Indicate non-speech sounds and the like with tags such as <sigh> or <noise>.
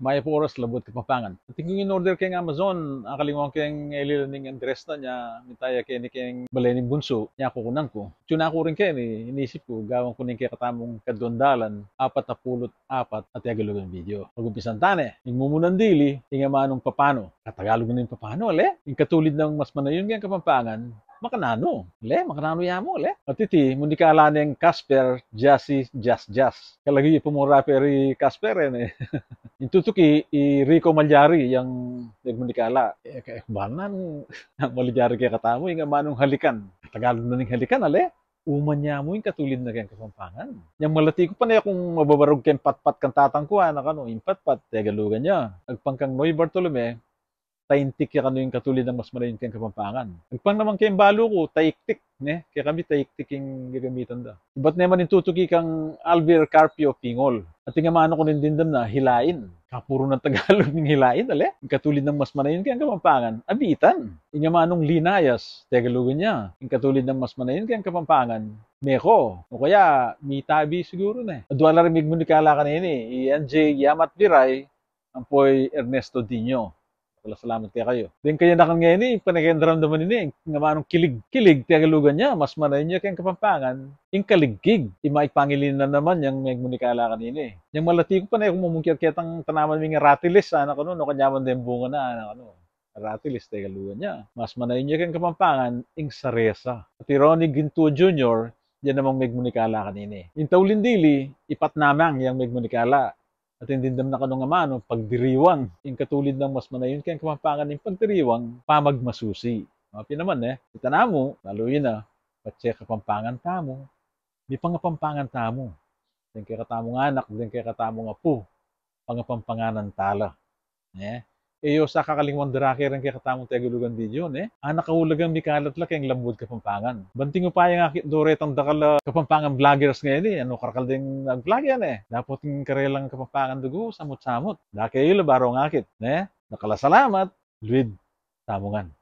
Maya Poros, Labot, Kapapangan. Tingin in order kay Amazon, akalingon kay ililaning Andres na niya, mitaya kay ni kay balening bunso, niya kukunan ko. Tuna ko rin kay inisip ko, gawang ko ni kay katamong kadondalan, apat na pulot apat at yagalugan video. Pag-umpisan tane, ingmumunan dili, ingamanong papano. Katagalog na yung papano, ale? Yung katulid ng mas manayon ngayon kapampangan, makanano. Le, makanano ya mo, le. At iti, mundi ka alaneng Casper, Jasi, Jas, Jas. Kalagi po mo Casper, eh. <laughs> Intutuki, i Rico Malyari, yung mundi ka ala. Eh, kaya banan, <laughs> Malyari kaya katamo, yung manong halikan. Tagalog na ning halikan, ale uman niya mo yung katulid na kayang kapampangan. Yang malati ko pa na kung mababarog kayang patpat kang tatangkuhan, ah, ano, impatpat, tegalugan niya. Agpangkang Noy Bartolome, taintik ya yung katulid ng mas marayin kang kapampangan. Nagpang naman kayong balo ko, taiktik, ne? Kaya kami taiktik yung gagamitan da. Ibat naman yung tutuki kang Alvir Carpio Pingol. At yung amano ko nindindam na, hilain. Kapuro ng Tagalog ng hilain, ale? Katulid ng mas manayin kayang kapampangan, abitan. Yung manong linayas, Tagalogan niya. Yung katulid ng mas manayin kayang kapampangan, meko. O kaya, mitabi siguro na eh. Adwala rin migmunikala ka na yun eh. Yamat Viray, ang poy Ernesto Dino. Wala salamat kaya kayo. Din kanya nakan ngayon eh, ni, naman ni, eh. nga manong kilig. Kilig, tiagalugan niya, mas manayin niya kayang kapampangan. Yung kaligig, imaipangilin na naman yung may munikala kanini. eh. Yung malati ko pa na yung mumungkir kaya tanaman mga ratilis, anak ah, ko no, no kanyaman din bunga na, anak ah, ko no. Ratilis, tiagalugan niya. Mas manayin niya kayang kapampangan, ing saresa. At ironi Ginto Jr., yan namang may munikala kanini. eh. Yung taulindili, ipat namang yung may munikala at indindam na kanong ama, no, pagdiriwang. Yung katulid ng mas manayon, kayang kamapangan ng pagdiriwang, pamagmasusi. Mapi naman eh, kita na na, patsya kapampangan tamo, di pangapampangan tamo. Din kay katamong anak, din kay katamong apo, pangapampanganan tala. Eh? Eyo eh, sa kakalingwang darake rin kay katamong tegulugan video ne. Ang ah, nakahulagan ni kalat la kay lambod kapampangan. Banting upaya akit dore tang dakal ah, kapampangan vloggers ngayon eh. Ano karakal ding nag-vlog yan eh. Dapat yung karelang kapampangan dugo samot-samot. Dake iyo labaro ngakit ne. Nakalasalamat, Luid Tamungan.